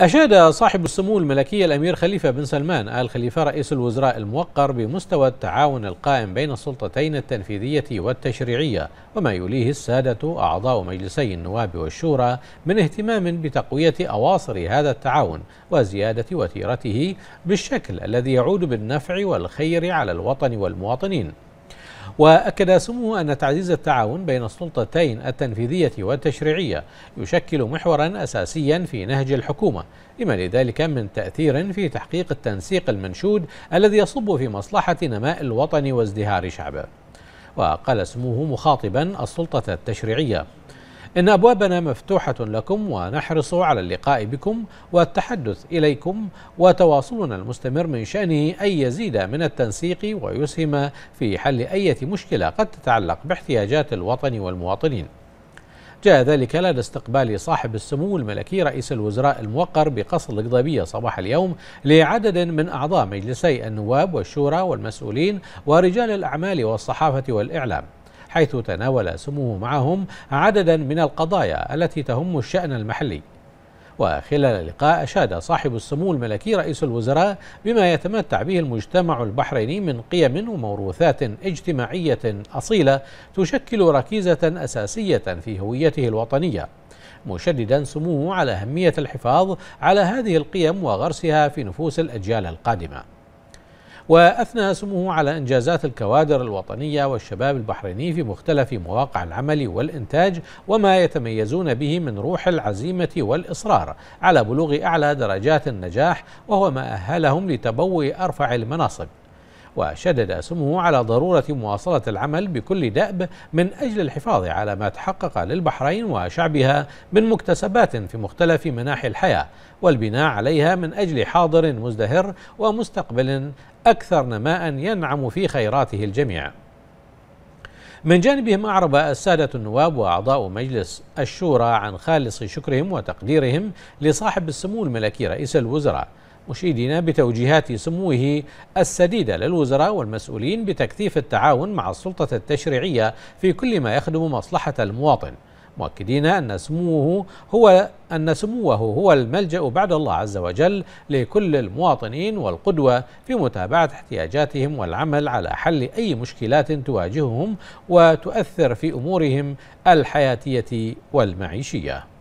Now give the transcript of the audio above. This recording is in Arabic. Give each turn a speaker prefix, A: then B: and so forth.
A: أشاد صاحب السمو الملكي الأمير خليفة بن سلمان آل خليفة رئيس الوزراء الموقر بمستوى التعاون القائم بين السلطتين التنفيذية والتشريعية وما يليه السادة أعضاء مجلسي النواب والشورى من اهتمام بتقوية أواصر هذا التعاون وزيادة وتيرته بالشكل الذي يعود بالنفع والخير على الوطن والمواطنين وأكد سموه أن تعزيز التعاون بين السلطتين التنفيذية والتشريعية يشكل محورا أساسيا في نهج الحكومة لما لذلك من تأثير في تحقيق التنسيق المنشود الذي يصب في مصلحة نماء الوطن وازدهار شعبه وقال سموه مخاطبا السلطة التشريعية إن أبوابنا مفتوحة لكم ونحرص على اللقاء بكم والتحدث إليكم وتواصلنا المستمر من شأنه أن يزيد من التنسيق ويسهم في حل أي مشكلة قد تتعلق باحتياجات الوطن والمواطنين جاء ذلك لدى استقبال صاحب السمو الملكي رئيس الوزراء الموقر بقصر القضبية صباح اليوم لعدد من أعضاء مجلسي النواب والشورى والمسؤولين ورجال الأعمال والصحافة والإعلام حيث تناول سموه معهم عددا من القضايا التي تهم الشأن المحلي وخلال اللقاء أشاد صاحب السمو الملكي رئيس الوزراء بما يتمتع به المجتمع البحريني من قيم وموروثات اجتماعية أصيلة تشكل ركيزة أساسية في هويته الوطنية مشددا سموه على أهمية الحفاظ على هذه القيم وغرسها في نفوس الأجيال القادمة وأثنى اسمه على إنجازات الكوادر الوطنية والشباب البحريني في مختلف مواقع العمل والإنتاج وما يتميزون به من روح العزيمة والإصرار على بلوغ أعلى درجات النجاح وهو ما أهلهم لتبوي أرفع المناصب وشدد سمو على ضرورة مواصلة العمل بكل دأب من أجل الحفاظ على ما تحقق للبحرين وشعبها من مكتسبات في مختلف مناحي الحياة والبناء عليها من أجل حاضر مزدهر ومستقبل أكثر نماء ينعم في خيراته الجميع من جانبهم أعرب السادة النواب وأعضاء مجلس الشورى عن خالص شكرهم وتقديرهم لصاحب السمو الملكي رئيس الوزراء مشيدين بتوجيهات سموه السديدة للوزراء والمسؤولين بتكثيف التعاون مع السلطة التشريعية في كل ما يخدم مصلحة المواطن مؤكدين أن سموه هو أن سموه هو الملجأ بعد الله عز وجل لكل المواطنين والقدوة في متابعة احتياجاتهم والعمل على حل أي مشكلات تواجههم وتؤثر في أمورهم الحياتية والمعيشية